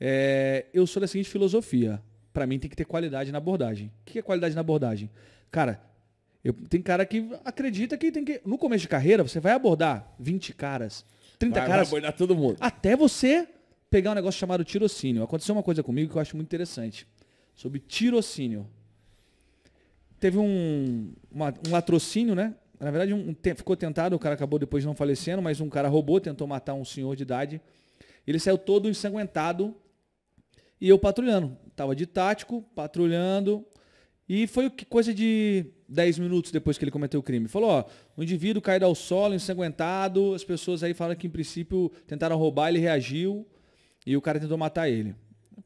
É, eu sou da seguinte filosofia. Para mim tem que ter qualidade na abordagem. O que é qualidade na abordagem? Cara, eu, tem cara que acredita que tem que. No começo de carreira, você vai abordar 20 caras, 30 vai, caras. Vai abordar todo mundo. Até você pegar um negócio chamado tirocínio. Aconteceu uma coisa comigo que eu acho muito interessante. Sobre tirocínio. Teve um, uma, um latrocínio, né? Na verdade, um, ficou tentado, o cara acabou depois não falecendo, mas um cara roubou, tentou matar um senhor de idade. Ele saiu todo ensanguentado e eu patrulhando. Tava de tático, patrulhando. E foi coisa de 10 minutos depois que ele cometeu o crime. Falou, ó, o indivíduo caiu ao solo, ensanguentado, as pessoas aí falam que em princípio tentaram roubar, ele reagiu e o cara tentou matar ele.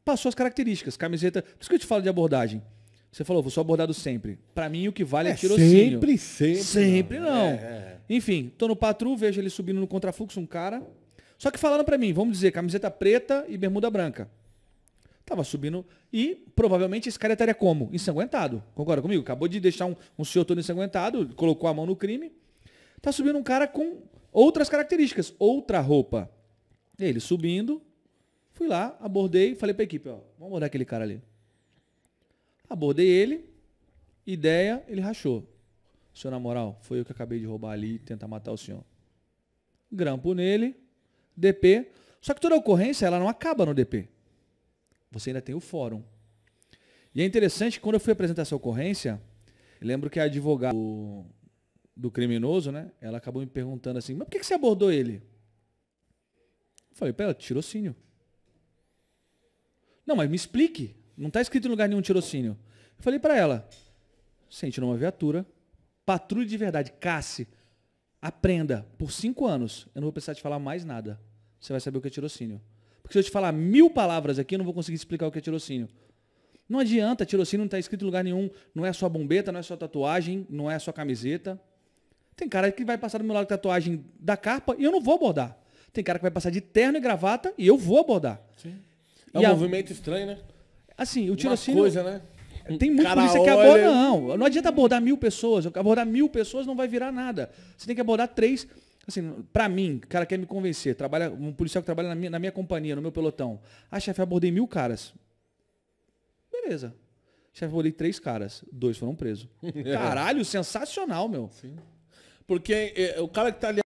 Passou as características, camiseta. Por isso que eu te falo de abordagem. Você falou, vou ser abordado sempre. Para mim, o que vale é, é tirocínio. Sempre, sempre. Sempre não. não. É, é. Enfim, tô no patru, vejo ele subindo no contrafluxo, um cara. Só que falando para mim, vamos dizer, camiseta preta e bermuda branca. Tava subindo e provavelmente esse cara estaria como? Ensanguentado. Concorda comigo? Acabou de deixar um, um senhor todo ensanguentado, colocou a mão no crime. Tá subindo um cara com outras características, outra roupa. Ele subindo, fui lá, abordei, falei pra equipe, ó, vamos abordar aquele cara ali. Abordei ele, ideia, ele rachou. Senhor, na moral, foi eu que acabei de roubar ali e tentar matar o senhor. Grampo nele, DP. Só que toda a ocorrência, ela não acaba no DP você ainda tem o fórum. E é interessante que quando eu fui apresentar essa ocorrência, lembro que a advogada do, do criminoso, né? Ela acabou me perguntando assim, mas por que, que você abordou ele? Eu falei, pera, tirocínio. Não, mas me explique. Não está escrito em lugar nenhum tirocínio. Eu falei para ela, sente numa viatura, patrulha de verdade, casse, aprenda por cinco anos. Eu não vou precisar te falar mais nada. Você vai saber o que é tirocínio. Porque se eu te falar mil palavras aqui, eu não vou conseguir explicar o que é tirocínio. Não adianta, tirocínio não está escrito em lugar nenhum. Não é só bombeta, não é só tatuagem, não é só camiseta. Tem cara que vai passar do meu lado tatuagem da capa e eu não vou abordar. Tem cara que vai passar de terno e gravata e eu vou abordar. Sim. É e um a... movimento estranho, né? Assim, o tirocínio. Uma coisa, né? Tem muito cara polícia que olha... aborda, não. Não adianta abordar mil pessoas. Abordar mil pessoas não vai virar nada. Você tem que abordar três. Assim, para mim, o cara quer me convencer, trabalha, um policial que trabalha na minha, na minha companhia, no meu pelotão. Ah, chefe, abordei mil caras. Beleza. Chefe, abordei três caras. Dois foram presos. Caralho, sensacional, meu. Sim. Porque é, o cara que tá ali